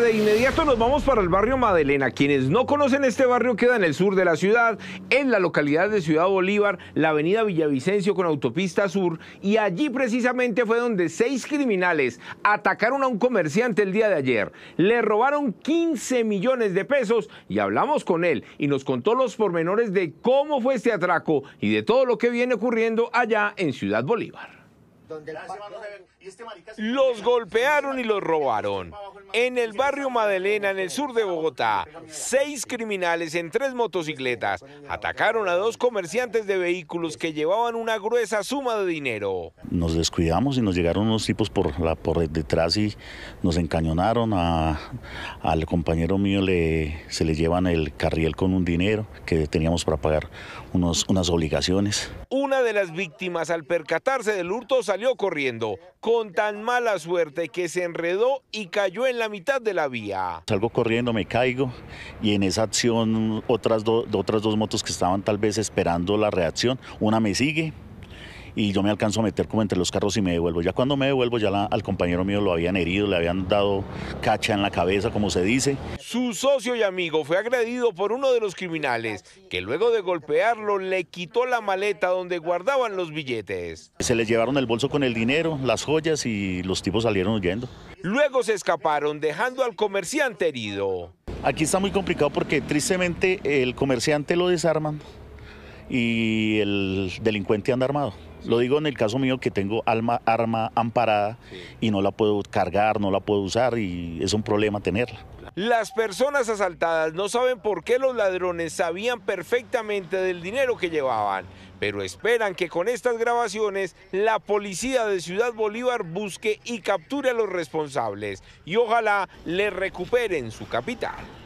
De inmediato nos vamos para el barrio Madelena. Quienes no conocen este barrio queda en el sur de la ciudad, en la localidad de Ciudad Bolívar, la avenida Villavicencio con autopista sur, y allí precisamente fue donde seis criminales atacaron a un comerciante el día de ayer. Le robaron 15 millones de pesos y hablamos con él y nos contó los pormenores de cómo fue este atraco y de todo lo que viene ocurriendo allá en Ciudad Bolívar. Este los golpearon y los robaron. En el barrio Madelena, en el sur de Bogotá, seis criminales en tres motocicletas atacaron a dos comerciantes de vehículos que llevaban una gruesa suma de dinero. Nos descuidamos y nos llegaron unos tipos por, la, por detrás y nos encañonaron. al compañero mío se le llevan el carriel con un dinero que teníamos para pagar unas obligaciones. Una de las víctimas al percatarse del hurto salió corriendo con tan mala suerte que se enredó y cayó en la mitad de la vía. Salgo corriendo, me caigo y en esa acción otras, otras dos motos que estaban tal vez esperando la reacción, una me sigue y yo me alcanzo a meter como entre los carros y me devuelvo. Ya cuando me devuelvo, ya al compañero mío lo habían herido, le habían dado cacha en la cabeza, como se dice. Su socio y amigo fue agredido por uno de los criminales, que luego de golpearlo le quitó la maleta donde guardaban los billetes. Se les llevaron el bolso con el dinero, las joyas y los tipos salieron huyendo. Luego se escaparon dejando al comerciante herido. Aquí está muy complicado porque tristemente el comerciante lo desarman, y el delincuente anda armado. Lo digo en el caso mío que tengo arma amparada y no la puedo cargar, no la puedo usar y es un problema tenerla. Las personas asaltadas no saben por qué los ladrones sabían perfectamente del dinero que llevaban, pero esperan que con estas grabaciones la policía de Ciudad Bolívar busque y capture a los responsables y ojalá le recuperen su capital.